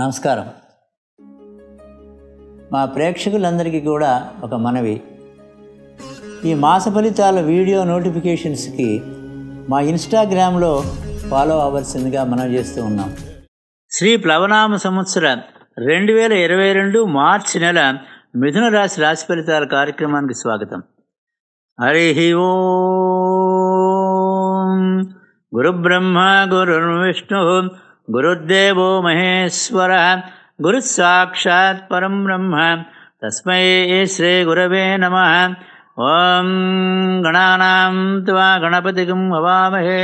నమస్కారం మా ప్రేక్షకులందరికీ కూడా ఒక మనవి ఈ మాస ఫలితాల వీడియో నోటిఫికేషన్స్కి మా ఇన్స్టాగ్రామ్లో ఫాలో అవ్వాల్సిందిగా మనం చేస్తూ ఉన్నాం శ్రీ ప్లవనామ సంవత్సర రెండు వేల ఇరవై రెండు మార్చి నెల మిథున రాశి రాశి ఫలితాల కార్యక్రమానికి స్వాగతం హరి ఓ గురుబ్రహ్మ విష్ణు गुरुर्देवो महेश्वरः गुरुस्साक्षात् परं ब्रह्म तस्मै श्री गुरवे नमः ॐ गणानां त्वा गणपतिकं भवामहे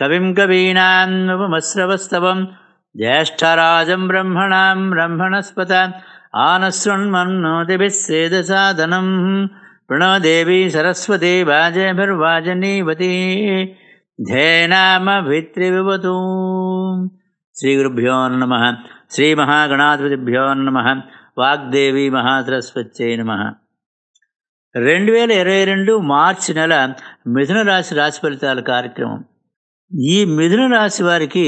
कविं कवीनां ज्येष्ठराजं ब्रह्मणां ब्रह्मणस्पत आनश्रुण् सेदसाधनं सेदसादनं प्रणवदेवी सरस्वती वाजेभिर्वाजनीवती धेनामभित्रिविवतू గురుభ్యో నమ శ్రీ మహాగణాధిపతిభ్యో నమ వాగ్దేవి మహాసరస్వత్యై నమ రెండు వేల ఇరవై రెండు మార్చి నెల మిథున రాశి రాశి ఫలితాల కార్యక్రమం ఈ మిథున రాశి వారికి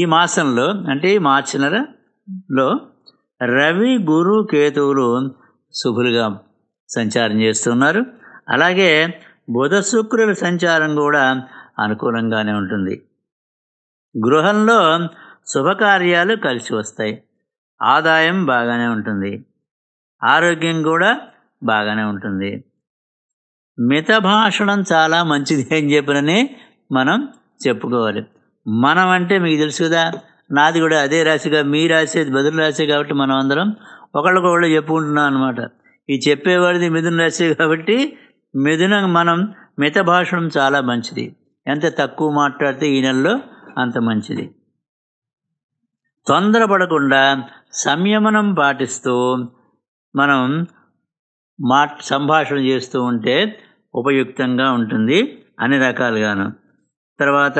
ఈ మాసంలో అంటే ఈ మార్చి నెలలో రవి గురు కేతువులు శుభులుగా సంచారం చేస్తున్నారు అలాగే బుధ శుక్రుల సంచారం కూడా అనుకూలంగానే ఉంటుంది గృహంలో శుభకార్యాలు కలిసి వస్తాయి ఆదాయం బాగానే ఉంటుంది ఆరోగ్యం కూడా బాగానే ఉంటుంది మిత భాషణం చాలా మంచిది అని చెప్పినని మనం చెప్పుకోవాలి మనం అంటే మీకు తెలుసు కదా నాది కూడా అదే రాశిగా మీ రాసేది బదులు రాసే కాబట్టి మనం అందరం ఒకళ్ళకొకళ్ళు చెప్పుకుంటున్నాం అనమాట ఈ చెప్పేవాడిది మిథున రాసేది కాబట్టి మిథున మనం మిత భాషణం చాలా మంచిది ఎంత తక్కువ మాట్లాడితే ఈ నెలలో అంత మంచిది తొందరపడకుండా సంయమనం పాటిస్తూ మనం మా సంభాషణ చేస్తూ ఉంటే ఉపయుక్తంగా ఉంటుంది అన్ని రకాలుగాను తర్వాత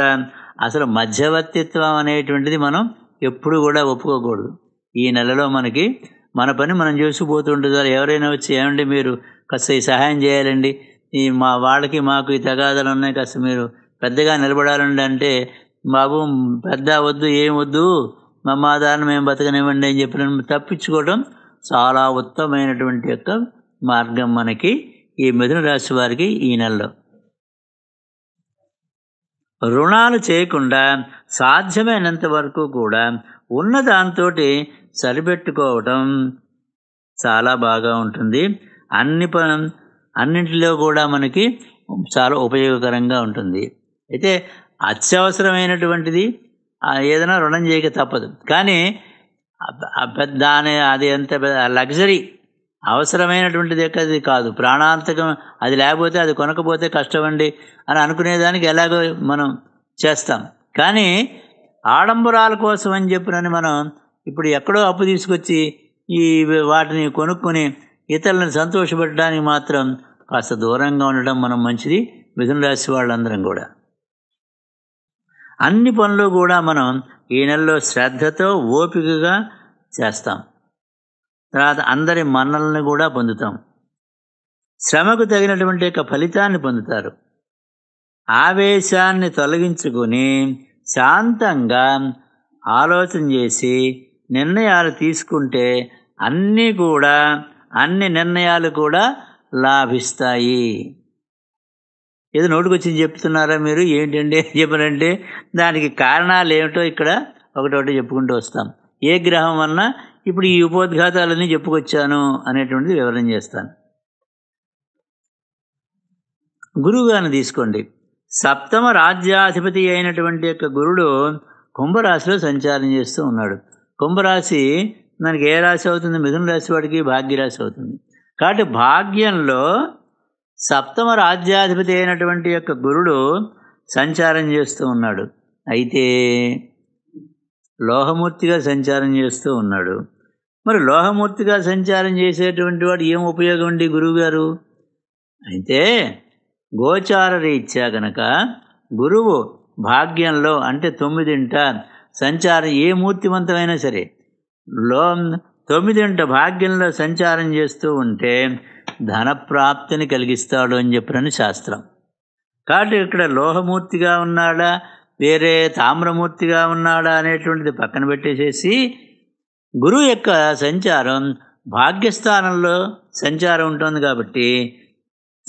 అసలు మధ్యవర్తిత్వం అనేటువంటిది మనం ఎప్పుడు కూడా ఒప్పుకోకూడదు ఈ నెలలో మనకి మన పని మనం చూసిపోతుంటుంది సార్ ఎవరైనా వచ్చి ఏమండి మీరు కాస్త ఈ సహాయం చేయాలండి ఈ మా వాళ్ళకి మాకు ఈ తగాదాలు ఉన్నాయి కాస్త మీరు పెద్దగా నిలబడాలండి అంటే బాబు పెద్ద వద్దు ఏం వద్దు మా మేము బతకనివ్వండి అని చెప్పిన తప్పించుకోవడం చాలా ఉత్తమమైనటువంటి యొక్క మార్గం మనకి ఈ మిథున రాశి వారికి ఈ నెలలో రుణాలు చేయకుండా సాధ్యమైనంత వరకు కూడా ఉన్న దాంతో సరిపెట్టుకోవటం చాలా బాగా ఉంటుంది అన్ని ప అన్నింటిలో కూడా మనకి చాలా ఉపయోగకరంగా ఉంటుంది అయితే అత్యవసరమైనటువంటిది ఏదైనా రుణం చేయక తప్పదు కానీ దాని అది ఎంత లగ్జరీ అవసరమైనటువంటిది ఎక్కది కాదు ప్రాణాంతకం అది లేకపోతే అది కొనకపోతే కష్టం అండి అని అనుకునేదానికి ఎలాగో మనం చేస్తాం కానీ ఆడంబరాల కోసం అని చెప్పినని మనం ఇప్పుడు ఎక్కడో అప్పు తీసుకొచ్చి ఈ వాటిని కొనుక్కొని ఇతరులను సంతోషపెట్టడానికి మాత్రం కాస్త దూరంగా ఉండడం మనం మంచిది మిథున రాశి వాళ్ళందరం కూడా అన్ని పనులు కూడా మనం ఈ నెలలో శ్రద్ధతో ఓపికగా చేస్తాం తర్వాత అందరి మన్నలను కూడా పొందుతాం శ్రమకు తగినటువంటి యొక్క ఫలితాన్ని పొందుతారు ఆవేశాన్ని తొలగించుకొని శాంతంగా ఆలోచన చేసి నిర్ణయాలు తీసుకుంటే అన్నీ కూడా అన్ని నిర్ణయాలు కూడా లాభిస్తాయి ఏదో నోటికి వచ్చింది చెప్తున్నారా మీరు ఏంటండి అని దానికి కారణాలు ఏమిటో ఇక్కడ ఒకటొకటి చెప్పుకుంటూ వస్తాం ఏ గ్రహం వలన ఇప్పుడు ఈ ఉపోద్ఘాతాలన్నీ చెప్పుకొచ్చాను అనేటువంటిది వివరణ చేస్తాను గురువుగాను తీసుకోండి సప్తమ రాజ్యాధిపతి అయినటువంటి యొక్క గురుడు కుంభరాశిలో సంచారం చేస్తూ ఉన్నాడు కుంభరాశి మనకి ఏ రాశి అవుతుంది మిథున రాశి వాడికి భాగ్యరాశి అవుతుంది కాబట్టి భాగ్యంలో సప్తమ రాజ్యాధిపతి అయినటువంటి యొక్క గురుడు సంచారం చేస్తూ ఉన్నాడు అయితే లోహమూర్తిగా సంచారం చేస్తూ ఉన్నాడు మరి లోహమూర్తిగా సంచారం చేసేటువంటి వాడు ఏం ఉపయోగం ఉంది గురువుగారు అయితే గోచార రీత్యా గనక గురువు భాగ్యంలో అంటే తొమ్మిదింట సంచారం ఏ మూర్తివంతమైనా సరే లో తొమ్మిదింట భాగ్యంలో సంచారం చేస్తూ ఉంటే ధనప్రాప్తిని కలిగిస్తాడు అని చెప్పినని శాస్త్రం కాబట్టి ఇక్కడ లోహమూర్తిగా ఉన్నాడా వేరే తామ్రమూర్తిగా ఉన్నాడా అనేటువంటిది పక్కన పెట్టేసేసి గురువు యొక్క సంచారం భాగ్యస్థానంలో సంచారం ఉంటుంది కాబట్టి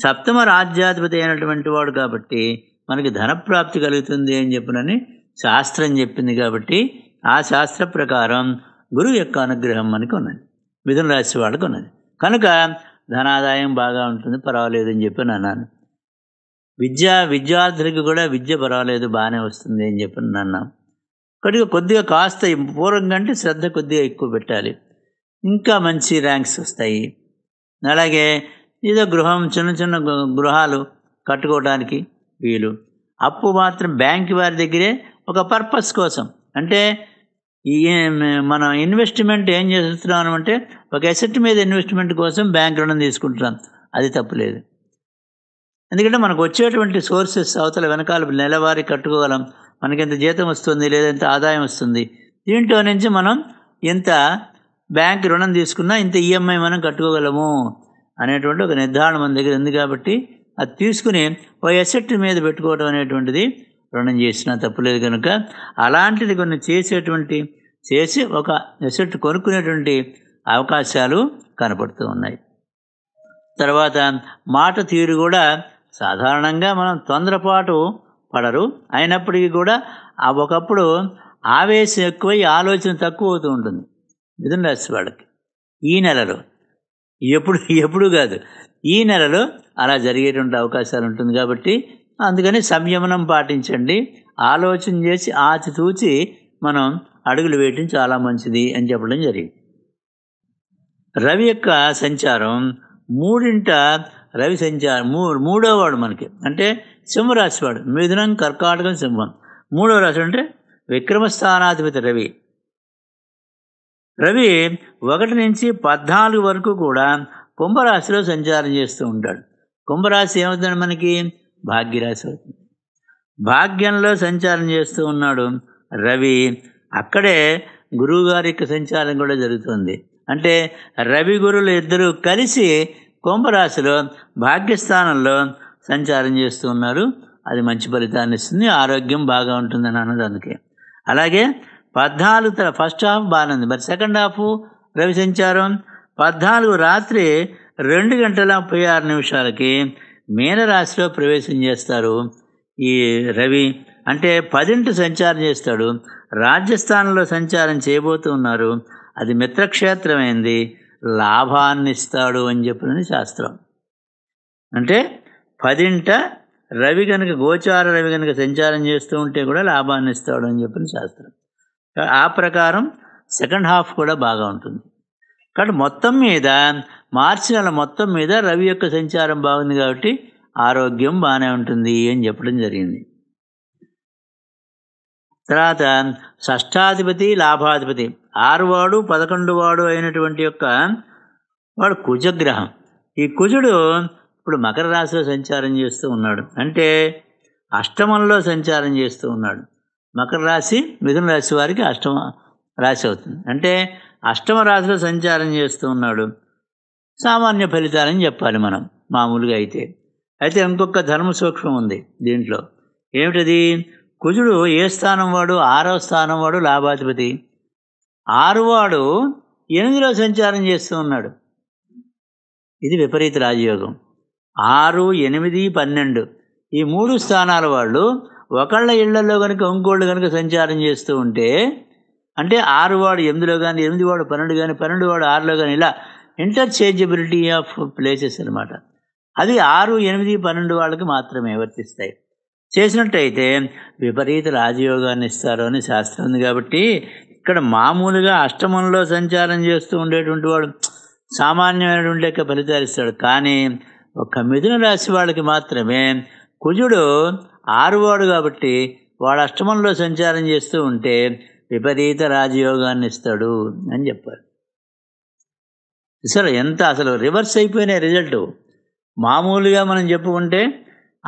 సప్తమ రాజ్యాధిపతి అయినటువంటి వాడు కాబట్టి మనకి ధనప్రాప్తి కలుగుతుంది అని చెప్పినని శాస్త్రం చెప్పింది కాబట్టి ఆ శాస్త్ర ప్రకారం గురువు యొక్క అనుగ్రహం మనకి ఉన్నది మిథున రాశి వాళ్ళకు ఉన్నది కనుక ధనాదాయం బాగా ఉంటుంది పర్వాలేదు అని చెప్పి అన్నాను విద్యా విద్యార్థులకి కూడా విద్య పర్వాలేదు బాగానే వస్తుంది అని చెప్పి అన్నాం కొద్దిగా కొద్దిగా కాస్త పూర్వం కంటే శ్రద్ధ కొద్దిగా ఎక్కువ పెట్టాలి ఇంకా మంచి ర్యాంక్స్ వస్తాయి అలాగే ఏదో గృహం చిన్న చిన్న గృహాలు కట్టుకోవడానికి వీలు అప్పు మాత్రం బ్యాంక్ వారి దగ్గరే ఒక పర్పస్ కోసం అంటే ఈ మన ఇన్వెస్ట్మెంట్ ఏం చేస్తున్నాం అంటే ఒక అసెట్ మీద ఇన్వెస్ట్మెంట్ కోసం బ్యాంక్ రుణం తీసుకుంటున్నాం అది తప్పులేదు ఎందుకంటే మనకు వచ్చేటువంటి సోర్సెస్ అవతల వెనకాల నెలవారీ కట్టుకోగలం మనకి ఎంత జీతం వస్తుంది లేదా ఎంత ఆదాయం వస్తుంది దీంట్లో నుంచి మనం ఇంత బ్యాంక్ రుణం తీసుకున్నా ఇంత ఈఎంఐ e మనం కట్టుకోగలము అనేటువంటి ఒక నిర్ధారణ మన దగ్గర ఉంది కాబట్టి అది తీసుకుని ఓ ఎసెట్ మీద పెట్టుకోవడం అనేటువంటిది రుణం చేసినా తప్పులేదు కనుక అలాంటిది కొన్ని చేసేటువంటి చేసి ఒక ఎసెట్ కొనుక్కునేటువంటి అవకాశాలు కనపడుతూ ఉన్నాయి తర్వాత మాట తీరు కూడా సాధారణంగా మనం తొందరపాటు పడరు అయినప్పటికీ కూడా ఒకప్పుడు ఆవేశం ఎక్కువై ఆలోచన తక్కువ అవుతూ ఉంటుంది మిథున రాశి వాళ్ళకి ఈ నెలలో ఎప్పుడు ఎప్పుడు కాదు ఈ నెలలో అలా జరిగేటువంటి అవకాశాలు ఉంటుంది కాబట్టి అందుకని సంయమనం పాటించండి ఆలోచన చేసి ఆచితూచి మనం అడుగులు వేయటం చాలా మంచిది అని చెప్పడం జరిగింది రవి యొక్క సంచారం మూడింట రవి సంచారం మూ మూడోవాడు మనకి అంటే సింహరాశివాడు మిథునం కర్కాటకం సింహం మూడవ రాశి అంటే విక్రమస్థానాధిపతి రవి రవి ఒకటి నుంచి పద్నాలుగు వరకు కూడా కుంభరాశిలో సంచారం చేస్తూ ఉంటాడు కుంభరాశి ఏమవుతుంది మనకి భాగ్యరాశి అవుతుంది భాగ్యంలో సంచారం చేస్తూ ఉన్నాడు రవి అక్కడే గురువుగారి యొక్క సంచారం కూడా జరుగుతుంది అంటే రవి గురువులు ఇద్దరు కలిసి కుంభరాశిలో భాగ్యస్థానంలో సంచారం చేస్తూ ఉన్నారు అది మంచి ఫలితాన్ని ఇస్తుంది ఆరోగ్యం బాగా ఉంటుందని అన్నది అందుకే అలాగే పద్నాలుగు తర ఫస్ట్ హాఫ్ బాగానేది మరి సెకండ్ హాఫ్ రవి సంచారం పద్నాలుగు రాత్రి రెండు గంటల ముప్పై ఆరు నిమిషాలకి మీనరాశిలో ప్రవేశం చేస్తారు ఈ రవి అంటే పదింటి సంచారం చేస్తాడు రాజస్థాన్లో సంచారం చేయబోతూ ఉన్నారు అది మిత్రక్షేత్రమైంది లాభాన్ని ఇస్తాడు అని చెప్పినది శాస్త్రం అంటే పదింట రవి కనుక గోచార రవి కనుక సంచారం చేస్తూ ఉంటే కూడా లాభాన్ని ఇస్తాడు అని చెప్పిన శాస్త్రం ఆ ప్రకారం సెకండ్ హాఫ్ కూడా బాగా ఉంటుంది కాబట్టి మొత్తం మీద మార్చి నెల మొత్తం మీద రవి యొక్క సంచారం బాగుంది కాబట్టి ఆరోగ్యం బాగానే ఉంటుంది అని చెప్పడం జరిగింది తర్వాత షష్టాధిపతి లాభాధిపతి ఆరువాడు పదకొండు వాడు అయినటువంటి యొక్క వాడు కుజగ్రహం ఈ కుజుడు ఇప్పుడు మకర రాశిలో సంచారం చేస్తూ ఉన్నాడు అంటే అష్టమంలో సంచారం చేస్తూ ఉన్నాడు మకర రాశి మిథున రాశి వారికి అష్టమ రాశి అవుతుంది అంటే అష్టమ రాశిలో సంచారం చేస్తూ ఉన్నాడు సామాన్య ఫలితాలని చెప్పాలి మనం మామూలుగా అయితే అయితే ఇంకొక ధర్మ సూక్ష్మం ఉంది దీంట్లో ఏమిటది కుజుడు ఏ స్థానం వాడు ఆరో స్థానం వాడు లాభాధిపతి ఆరువాడు ఎనిమిదిలో సంచారం చేస్తూ ఉన్నాడు ఇది విపరీత రాజయోగం ఆరు ఎనిమిది పన్నెండు ఈ మూడు స్థానాల వాళ్ళు ఒకళ్ళ ఇళ్లలో కనుక ఇంకోళ్ళు కనుక సంచారం చేస్తూ ఉంటే అంటే ఆరువాడు ఎనిమిదిలో కానీ ఎనిమిది వాడు పన్నెండు కానీ పన్నెండు వాడు ఆరులో కానీ ఇలా ఇంటర్చేంజబిలిటీ ఆఫ్ ప్లేసెస్ అనమాట అది ఆరు ఎనిమిది పన్నెండు వాళ్ళకి మాత్రమే వర్తిస్తాయి చేసినట్టయితే విపరీత రాజయోగాన్ని ఇస్తారు అని శాస్త్రం ఉంది కాబట్టి ఇక్కడ మామూలుగా అష్టమంలో సంచారం చేస్తూ ఉండేటువంటి వాడు సామాన్యమైనటువంటి యొక్క ఫలితాలు ఇస్తాడు కానీ ఒక మిథున రాశి వాళ్ళకి మాత్రమే కుజుడు ఆరువాడు కాబట్టి వాడు అష్టమంలో సంచారం చేస్తూ ఉంటే విపరీత రాజయోగాన్ని ఇస్తాడు అని చెప్పారు అసలు ఎంత అసలు రివర్స్ అయిపోయిన రిజల్ట్ మామూలుగా మనం చెప్పుకుంటే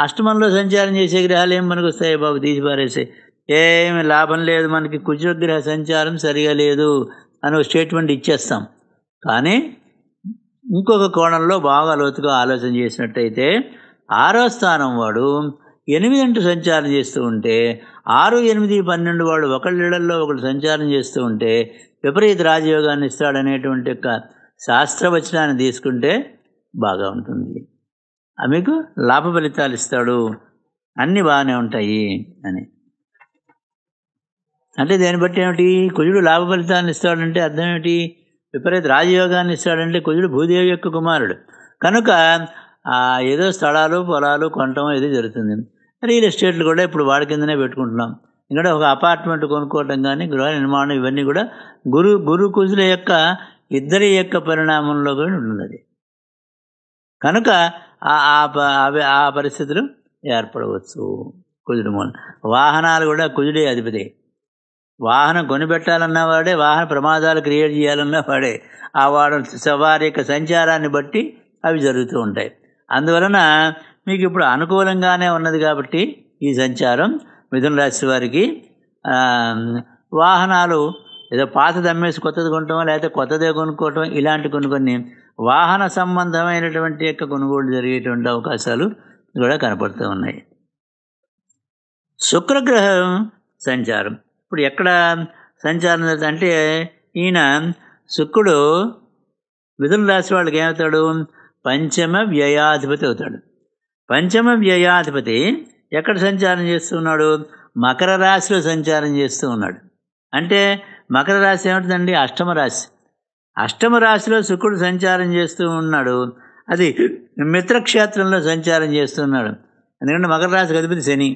అష్టమంలో సంచారం చేసే గ్రహాలు ఏం మనకు వస్తాయి బాబు తీసి పారేసి ఏమి లాభం లేదు మనకి కుజగ్రహ సంచారం సరిగా లేదు అని స్టేట్మెంట్ ఇచ్చేస్తాం కానీ ఇంకొక కోణంలో బాగా లోతుగా ఆలోచన చేసినట్టయితే ఆరో స్థానం వాడు ఎనిమిది అంటూ సంచారం చేస్తూ ఉంటే ఆరు ఎనిమిది పన్నెండు వాడు ఒకళ్ళలో ఒకళ్ళు సంచారం చేస్తూ ఉంటే విపరీత రాజయోగాన్ని ఇస్తాడనేటువంటి యొక్క శాస్త్రవచనాన్ని తీసుకుంటే బాగా ఉంటుంది మీకు లాభ ఫలితాలు ఇస్తాడు అన్నీ బాగానే ఉంటాయి అని అంటే దాన్ని బట్టి ఏమిటి కుజుడు లాభ ఫలితాలను ఇస్తాడంటే అర్థం ఏమిటి విపరీత రాజయోగాన్ని ఇస్తాడంటే కుజుడు భూదేవి యొక్క కుమారుడు కనుక ఏదో స్థలాలు పొలాలు కొనటం ఏదో జరుగుతుంది రియల్ ఎస్టేట్లు కూడా ఇప్పుడు వాడి కిందనే పెట్టుకుంటున్నాం ఇక్కడ ఒక అపార్ట్మెంట్ కొనుక్కోవటం కానీ గృహ నిర్మాణం ఇవన్నీ కూడా గురు గురు కుజుల యొక్క ఇద్దరి యొక్క పరిణామంలో కూడా ఉన్నది కనుక అవి ఆ పరిస్థితులు ఏర్పడవచ్చు కుజుడు మూలం వాహనాలు కూడా కుజుడే అధిపతి వాహనం కొనిపెట్టాలన్నా వాడే వాహన ప్రమాదాలు క్రియేట్ చేయాలన్నా వాడే ఆ వాడు సవారి యొక్క సంచారాన్ని బట్టి అవి జరుగుతూ ఉంటాయి అందువలన మీకు ఇప్పుడు అనుకూలంగానే ఉన్నది కాబట్టి ఈ సంచారం మిథున రాశి వారికి వాహనాలు ఏదో పాతది అమ్మేసి కొత్తది కొనటం లేకపోతే కొత్తదే కొనుక్కోవటం ఇలాంటి కొన్ని కొన్ని వాహన సంబంధమైనటువంటి యొక్క కొనుగోలు జరిగేటువంటి అవకాశాలు కూడా కనపడుతూ ఉన్నాయి శుక్రగ్రహం సంచారం ఇప్పుడు ఎక్కడ సంచారం అంటే ఈయన శుక్రుడు మిథున రాశి వాళ్ళకి ఏమవుతాడు పంచమ వ్యయాధిపతి అవుతాడు పంచమ వ్యయాధిపతి ఎక్కడ సంచారం చేస్తున్నాడు మకర రాశిలో సంచారం చేస్తూ ఉన్నాడు అంటే మకర రాశి ఏమిటిదండి అష్టమ రాశి అష్టమ రాశిలో శుక్రుడు సంచారం చేస్తూ ఉన్నాడు అది మిత్రక్షేత్రంలో సంచారం చేస్తున్నాడు ఎందుకంటే మకర రాశి అధిపతి శని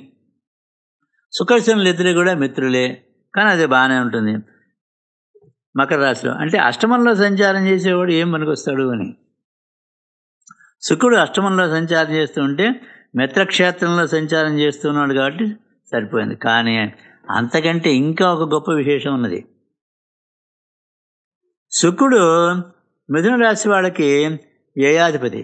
శుక్రశనులు ఇద్దరు కూడా మిత్రులే కానీ అది బాగానే ఉంటుంది మకర రాశిలో అంటే అష్టమంలో సంచారం చేసేవాడు ఏం పనికొస్తాడు అని శుక్రుడు అష్టమంలో సంచారం చేస్తూ ఉంటే మిత్రక్షేత్రంలో సంచారం చేస్తున్నాడు కాబట్టి సరిపోయింది కానీ అంతకంటే ఇంకా ఒక గొప్ప విశేషం ఉన్నది శుక్రుడు మిథున రాశి వాళ్ళకి వ్యయాధిపతి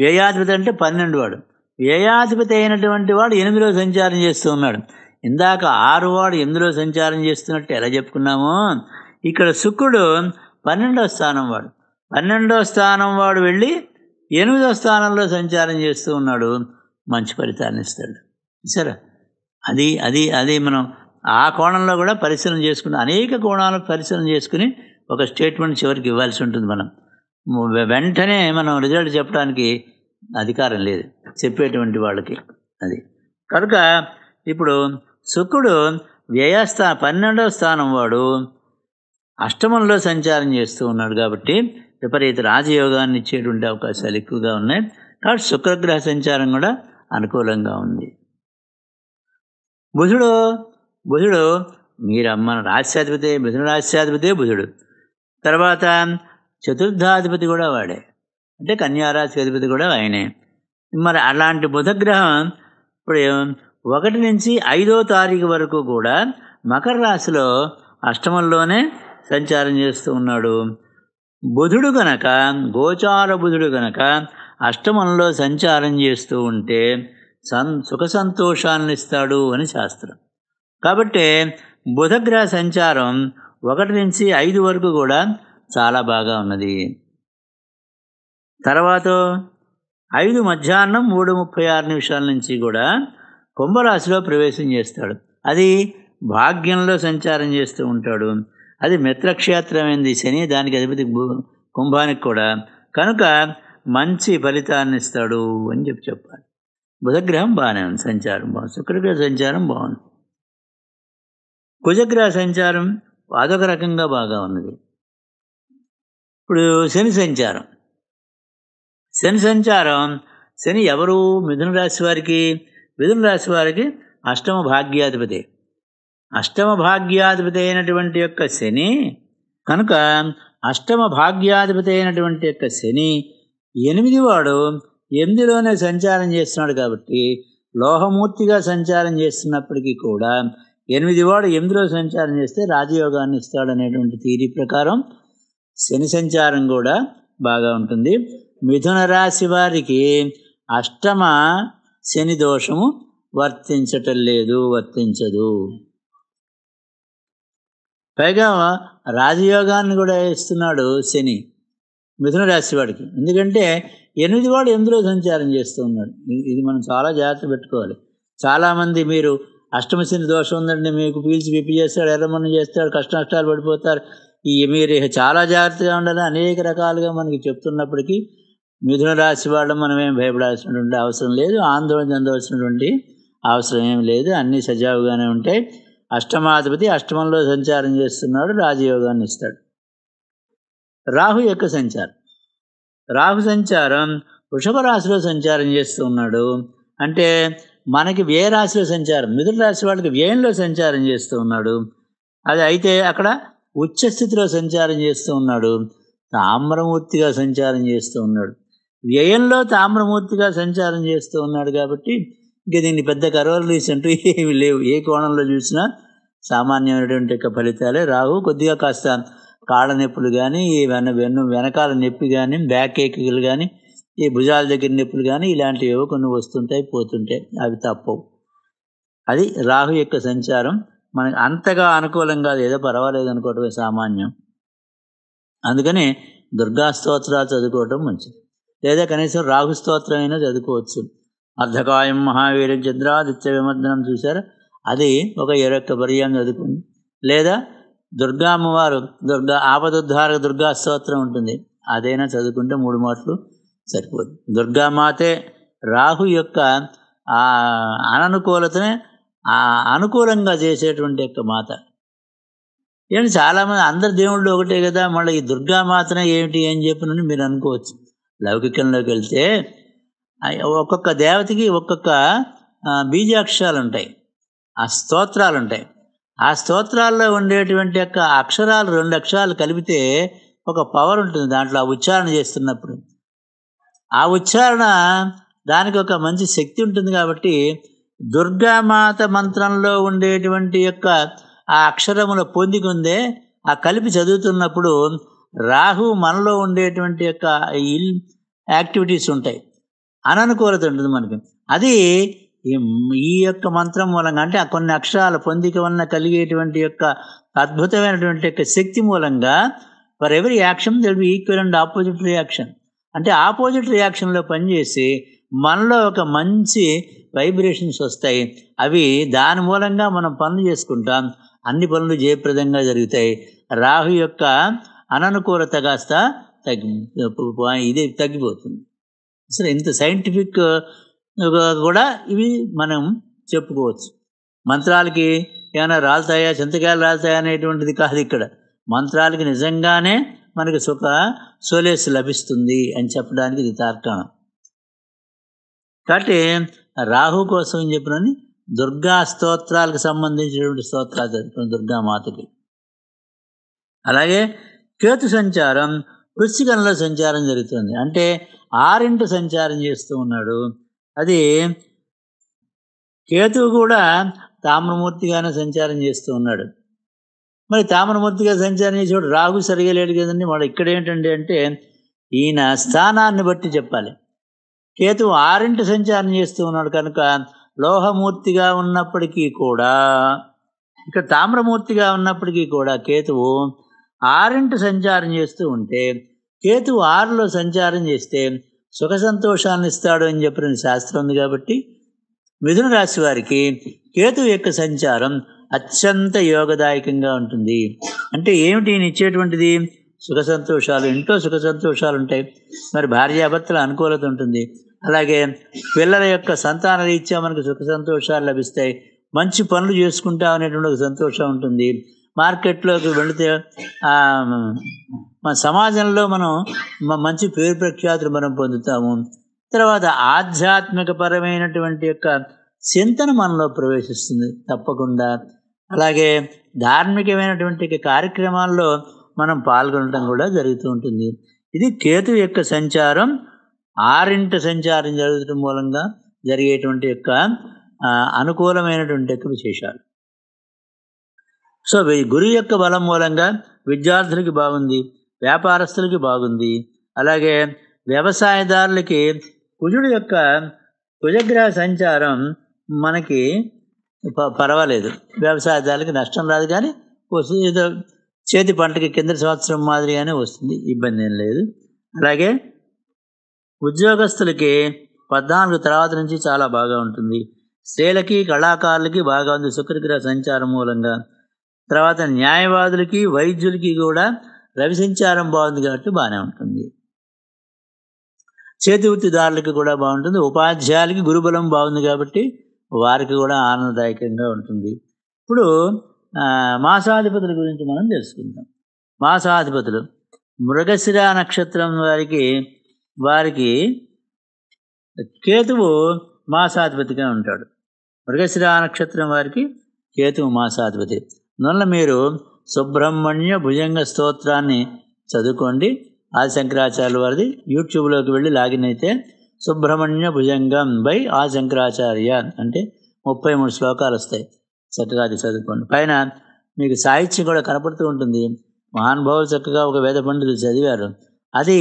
వ్యయాధిపతి అంటే పన్నెండు వాడు వ్యయాధిపతి అయినటువంటి వాడు ఎనిమిదిలో సంచారం చేస్తూ ఉన్నాడు ఇందాక ఆరు వాడు ఎనిమిదిలో సంచారం చేస్తున్నట్టు ఎలా చెప్పుకున్నాము ఇక్కడ శుక్రుడు పన్నెండో స్థానం వాడు పన్నెండో స్థానం వాడు వెళ్ళి ఎనిమిదో స్థానంలో సంచారం చేస్తూ ఉన్నాడు మంచి ఫలితాన్ని ఇస్తాడు సరే అది అది అది మనం ఆ కోణంలో కూడా పరిశీలన చేసుకుని అనేక కోణాలు పరిశీలన చేసుకుని ఒక స్టేట్మెంట్ చివరికి ఇవ్వాల్సి ఉంటుంది మనం వెంటనే మనం రిజల్ట్ చెప్పడానికి అధికారం లేదు చెప్పేటువంటి వాళ్ళకి అది కనుక ఇప్పుడు శుక్రుడు వ్యయస్థా పన్నెండవ స్థానం వాడు అష్టమంలో సంచారం చేస్తూ ఉన్నాడు కాబట్టి విపరీత రాజయోగాన్ని ఇచ్చేటువంటి అవకాశాలు ఎక్కువగా ఉన్నాయి కాబట్టి శుక్రగ్రహ సంచారం కూడా అనుకూలంగా ఉంది బుధుడు బుధుడు మీరు మన రాశ్యాధిపతి మిథున రాశ్యాధిపతి బుధుడు తర్వాత చతుర్థాధిపతి కూడా వాడే అంటే కన్యారాశి అధిపతి కూడా ఆయనే మరి అలాంటి బుధగ్రహం ఇప్పుడు ఒకటి నుంచి ఐదో తారీఖు వరకు కూడా మకర రాశిలో అష్టమంలోనే సంచారం చేస్తూ ఉన్నాడు బుధుడు కనుక గోచార బుధుడు కనుక అష్టమంలో సంచారం చేస్తూ ఉంటే సన్ సుఖ సంతోషాలను ఇస్తాడు అని శాస్త్రం కాబట్టి బుధగ్రహ సంచారం ఒకటి నుంచి ఐదు వరకు కూడా చాలా బాగా ఉన్నది తర్వాత ఐదు మధ్యాహ్నం మూడు ముప్పై ఆరు నిమిషాల నుంచి కూడా కుంభరాశిలో ప్రవేశం చేస్తాడు అది భాగ్యంలో సంచారం చేస్తూ ఉంటాడు అది మిత్రక్షేత్రమైంది శని దానికి అధిపతి కుంభానికి కూడా కనుక మంచి ఫలితాన్ని ఇస్తాడు అని చెప్పి చెప్పాలి బుధగ్రహం బాగానే ఉంది సంచారం బాగుంది శుక్రగ్రహ సంచారం బాగుంది కుజగ్రహ సంచారం అదొక రకంగా బాగా ఉన్నది ఇప్పుడు శని సంచారం శని సంచారం శని ఎవరు మిథున రాశి వారికి మిథున రాశి వారికి అష్టమ భాగ్యాధిపతి అష్టమ భాగ్యాధిపతి అయినటువంటి యొక్క శని కనుక అష్టమ భాగ్యాధిపతి అయినటువంటి యొక్క శని ఎనిమిది వాడు ఎనిమిదిలోనే సంచారం చేస్తున్నాడు కాబట్టి లోహమూర్తిగా సంచారం చేస్తున్నప్పటికీ కూడా ఎనిమిది వాడు ఎందులో సంచారం చేస్తే రాజయోగాన్ని ఇస్తాడు అనేటువంటి తీరీ ప్రకారం శని సంచారం కూడా బాగా ఉంటుంది మిథున రాశి వారికి అష్టమ శని దోషము వర్తించటం లేదు వర్తించదు పైగా రాజయోగాన్ని కూడా ఇస్తున్నాడు శని మిథున రాశి వాడికి ఎందుకంటే ఎనిమిది వాడు ఎందులో సంచారం చేస్తూ ఉన్నాడు ఇది మనం చాలా జాగ్రత్త పెట్టుకోవాలి చాలామంది మీరు అష్టమశని దోషం ఉందండి మీకు పీల్చి విప్పి చేస్తాడు ఎర్రమన్ను చేస్తాడు కష్ట నష్టాలు పడిపోతారు ఈ మీరు చాలా జాగ్రత్తగా ఉండాలి అనేక రకాలుగా మనకి చెప్తున్నప్పటికీ మిథున రాశి వాళ్ళు మనం ఏం భయపడాల్సినటువంటి అవసరం లేదు ఆందోళన చెందవలసినటువంటి అవసరం ఏం లేదు అన్నీ సజావుగానే ఉంటాయి అష్టమాధిపతి అష్టమంలో సంచారం చేస్తున్నాడు రాజయోగాన్ని ఇస్తాడు రాహు యొక్క సంచారం రాహు సంచారం వృషభ రాశిలో సంచారం చేస్తున్నాడు అంటే మనకి వ్యయ రాశిలో సంచారం మిథున రాశి వాళ్ళకి వ్యయంలో సంచారం చేస్తూ ఉన్నాడు అది అయితే అక్కడ ఉచ్చస్థితిలో సంచారం చేస్తూ ఉన్నాడు తామ్రమూర్తిగా సంచారం చేస్తూ ఉన్నాడు వ్యయంలో తామ్రమూర్తిగా సంచారం చేస్తూ ఉన్నాడు కాబట్టి ఇంకా దీన్ని పెద్ద కరోలీస్ అంటూ ఏమి లేవు ఏ కోణంలో చూసినా సామాన్యమైనటువంటి యొక్క ఫలితాలే రావు కొద్దిగా కాస్త కాళ్ళ నొప్పులు కానీ వెన వెన్ను వెనకాల నొప్పి కానీ బ్యాక్ ఏకులు కానీ ఈ భుజాల దగ్గర నొప్పులు కానీ ఇలాంటివి ఏవో కొన్ని వస్తుంటాయి పోతుంటాయి అవి తప్పవు అది రాహు యొక్క సంచారం మనకు అంతగా అనుకూలంగా ఏదో పర్వాలేదు అనుకోవటమే సామాన్యం అందుకని దుర్గా స్తోత్రాలు చదువుకోవటం మంచిది లేదా కనీసం రాహు స్తోత్రమైనా అయినా చదువుకోవచ్చు అర్ధకాయం మహావీర చంద్రాదిత్య విమర్దనం చూశారు అది ఒక ఇరొక్క పర్యాయం చదువుకుంది లేదా దుర్గా అమ్మవారు దుర్గా ఆపదుద్ధారక దుర్గా స్తోత్రం ఉంటుంది అదైనా చదువుకుంటే మూడు మాటలు సరిపోదు దుర్గామాతే రాహు యొక్క ఆ అననుకూలతనే ఆ అనుకూలంగా చేసేటువంటి యొక్క మాత ఏంటి చాలామంది అందరి దేవుళ్ళు ఒకటే కదా మళ్ళీ ఈ దుర్గామాతనే ఏమిటి అని చెప్పినని మీరు అనుకోవచ్చు లౌకికంలోకి వెళ్తే ఒక్కొక్క దేవతకి ఒక్కొక్క బీజాక్షరాలు ఉంటాయి ఆ స్తోత్రాలు ఉంటాయి ఆ స్తోత్రాల్లో ఉండేటువంటి యొక్క అక్షరాలు రెండు అక్షరాలు కలిపితే ఒక పవర్ ఉంటుంది దాంట్లో ఉచ్చారణ చేస్తున్నప్పుడు ఆ ఉచ్చారణ దానికి ఒక మంచి శక్తి ఉంటుంది కాబట్టి దుర్గామాత మంత్రంలో ఉండేటువంటి యొక్క ఆ అక్షరముల పొందికుందే ఆ కలిపి చదువుతున్నప్పుడు రాహు మనలో ఉండేటువంటి యొక్క ఇల్ యాక్టివిటీస్ ఉంటాయి అననుకూలత ఉంటుంది మనకి అది ఈ యొక్క మంత్రం మూలంగా అంటే ఆ కొన్ని అక్షరాల పొందిక వలన కలిగేటువంటి యొక్క అద్భుతమైనటువంటి యొక్క శక్తి మూలంగా for every action there equal and opposite reaction అంటే ఆపోజిట్ రియాక్షన్లో పనిచేసి మనలో ఒక మంచి వైబ్రేషన్స్ వస్తాయి అవి దాని మూలంగా మనం పనులు చేసుకుంటాం అన్ని పనులు జయప్రదంగా జరుగుతాయి రాహు యొక్క అననుకూలత కాస్త తగ్గి ఇది తగ్గిపోతుంది అసలు ఇంత సైంటిఫిక్ కూడా ఇవి మనం చెప్పుకోవచ్చు మంత్రాలకి ఏమైనా రాలుతాయా చింతకాయలు రాలుతాయా అనేటువంటిది కాదు ఇక్కడ మంత్రాలకి నిజంగానే మనకి సుఖ సోలేస్ లభిస్తుంది అని చెప్పడానికి ఇది తార్కాణం కాబట్టి రాహు కోసం అని చెప్పినని దుర్గా స్తోత్రాలకు సంబంధించినటువంటి స్తోత్రాలు దుర్గా దుర్గామాతకి అలాగే కేతు సంచారం వృశ్చికంలో సంచారం జరుగుతుంది అంటే ఆరింటి సంచారం చేస్తూ ఉన్నాడు అది కేతువు కూడా తామ్రమూర్తిగానే సంచారం చేస్తూ ఉన్నాడు మరి తామరమూర్తిగా సంచారం చేసేవాడు రాహు సరిగా లేడు కదండి వాడు ఇక్కడ ఏంటండి అంటే ఈయన స్థానాన్ని బట్టి చెప్పాలి కేతు ఆరింటి సంచారం చేస్తూ ఉన్నాడు కనుక లోహమూర్తిగా ఉన్నప్పటికీ కూడా ఇక్కడ తామ్రమూర్తిగా ఉన్నప్పటికీ కూడా కేతువు ఆరింటి సంచారం చేస్తూ ఉంటే కేతువు ఆరులో సంచారం చేస్తే సుఖ సంతోషాన్ని ఇస్తాడు అని చెప్పిన శాస్త్రం ఉంది కాబట్టి మిథున రాశి వారికి కేతు యొక్క సంచారం అత్యంత యోగదాయకంగా ఉంటుంది అంటే ఏమిటి నేను ఇచ్చేటువంటిది సుఖ సంతోషాలు ఇంట్లో సుఖ సంతోషాలు ఉంటాయి మరి భార్యాభర్తల అనుకూలత ఉంటుంది అలాగే పిల్లల యొక్క సంతాన రీత్యా మనకు సుఖ సంతోషాలు లభిస్తాయి మంచి పనులు చేసుకుంటా అనేటువంటి ఒక సంతోషం ఉంటుంది మార్కెట్లోకి వెళితే మన సమాజంలో మనం మంచి పేరు ప్రఖ్యాతులు మనం పొందుతాము తర్వాత ఆధ్యాత్మిక పరమైనటువంటి యొక్క చింతన మనలో ప్రవేశిస్తుంది తప్పకుండా అలాగే ధార్మికమైనటువంటి కార్యక్రమాల్లో మనం పాల్గొనడం కూడా జరుగుతూ ఉంటుంది ఇది కేతు యొక్క సంచారం ఆరింట సంచారం జరగడం మూలంగా జరిగేటువంటి యొక్క అనుకూలమైనటువంటి యొక్క విశేషాలు సో గురు యొక్క బలం మూలంగా విద్యార్థులకి బాగుంది వ్యాపారస్తులకి బాగుంది అలాగే వ్యవసాయదారులకి కుజుడు యొక్క కుజగ్రహ సంచారం మనకి పర్వాలేదు వ్యవసాయదారులకి నష్టం రాదు కానీ వస్తుంది ఏదో చేతి పంటకి కింద సంవత్సరం మాదిరిగానే వస్తుంది ఇబ్బంది ఏం లేదు అలాగే ఉద్యోగస్తులకి పద్నాలుగు తర్వాత నుంచి చాలా బాగా ఉంటుంది స్త్రీలకి కళాకారులకి బాగా ఉంది శుక్రగ్రహ సంచారం మూలంగా తర్వాత న్యాయవాదులకి వైద్యులకి కూడా రవి సంచారం బాగుంది కాబట్టి బాగానే ఉంటుంది చేతి వృత్తిదారులకి కూడా బాగుంటుంది ఉపాధ్యాయులకి గురుబలం బాగుంది కాబట్టి వారికి కూడా ఆనందదాయకంగా ఉంటుంది ఇప్పుడు మాసాధిపతుల గురించి మనం తెలుసుకుందాం మాసాధిపతులు మృగశిర నక్షత్రం వారికి వారికి కేతువు మాసాధిపతిగా ఉంటాడు మృగశిర నక్షత్రం వారికి కేతువు మాసాధిపతి అందువల్ల మీరు సుబ్రహ్మణ్య భుజంగ స్తోత్రాన్ని చదువుకోండి ఆది శంకరాచార్యుల వారిది యూట్యూబ్లోకి వెళ్ళి లాగిన్ అయితే సుబ్రహ్మణ్య భుజంగం బై ఆ శంకరాచార్య అంటే ముప్పై మూడు శ్లోకాలు వస్తాయి చక్కగా అది చదువుకోండి పైన మీకు సాహిత్యం కూడా కనపడుతూ ఉంటుంది మహానుభావులు చక్కగా ఒక వేద పండితులు చదివారు అది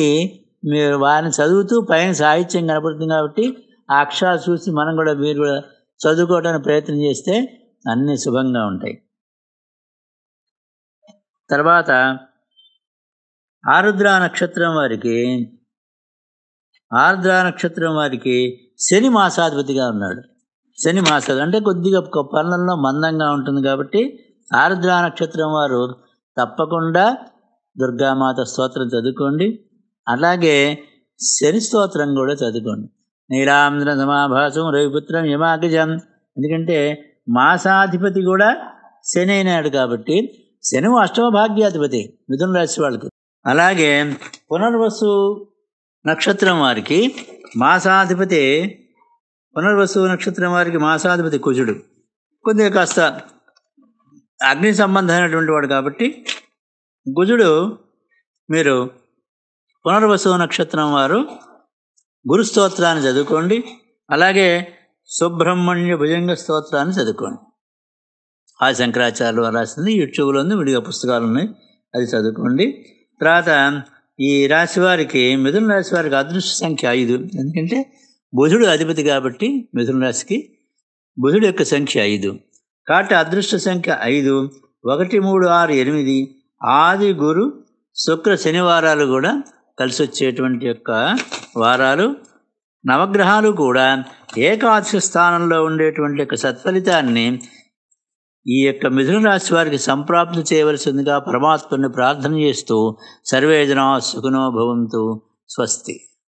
మీరు వారిని చదువుతూ పైన సాహిత్యం కనపడుతుంది కాబట్టి ఆ అక్షరాలు చూసి మనం కూడా మీరు కూడా చదువుకోవడానికి ప్రయత్నం చేస్తే అన్నీ శుభంగా ఉంటాయి తర్వాత ఆరుద్ర నక్షత్రం వారికి ఆర్ద్ర నక్షత్రం వారికి శని మాసాధిపతిగా ఉన్నాడు శని మాసాధి అంటే కొద్దిగా పనులలో మందంగా ఉంటుంది కాబట్టి ఆర్ద్ర నక్షత్రం వారు తప్పకుండా దుర్గామాత స్తోత్రం చదువుకోండి అలాగే శని స్తోత్రం కూడా చదువుకోండి నీలాంధ్ర సమాభాసం రవిపుత్రం యమాగజం ఎందుకంటే మాసాధిపతి కూడా శని అయినాడు కాబట్టి శని అష్టమ భాగ్యాధిపతి మిథున రాశి వాళ్ళకి అలాగే పునర్వసు నక్షత్రం వారికి మాసాధిపతి పునర్వసు నక్షత్రం వారికి మాసాధిపతి కుజుడు కొద్దిగా కాస్త అగ్ని సంబంధమైనటువంటి వాడు కాబట్టి గుజుడు మీరు పునర్వసు నక్షత్రం వారు గురుస్తోత్రాన్ని చదువుకోండి అలాగే సుబ్రహ్మణ్య భుజంగ స్తోత్రాన్ని చదువుకోండి ఆ శంకరాచార్యులు రాసింది యూట్యూబ్లో ఉంది విడిగా పుస్తకాలు ఉన్నాయి అది చదువుకోండి తర్వాత ఈ రాశి వారికి మిథున రాశి వారికి అదృష్ట సంఖ్య ఐదు ఎందుకంటే బుధుడు అధిపతి కాబట్టి మిథున రాశికి బుధుడు యొక్క సంఖ్య ఐదు కాబట్టి అదృష్ట సంఖ్య ఐదు ఒకటి మూడు ఆరు ఎనిమిది ఆది గురు శుక్ర శనివారాలు కూడా కలిసి వచ్చేటువంటి యొక్క వారాలు నవగ్రహాలు కూడా ఏకాదశి స్థానంలో ఉండేటువంటి యొక్క సత్ఫలితాన్ని ఈ యొక్క మిథున రాశి వారికి సంప్రాప్తి చేయవలసిందిగా పరమాత్మని ప్రార్థన చేస్తూ సర్వేజనా సుఖనో భవంతు స్వస్తి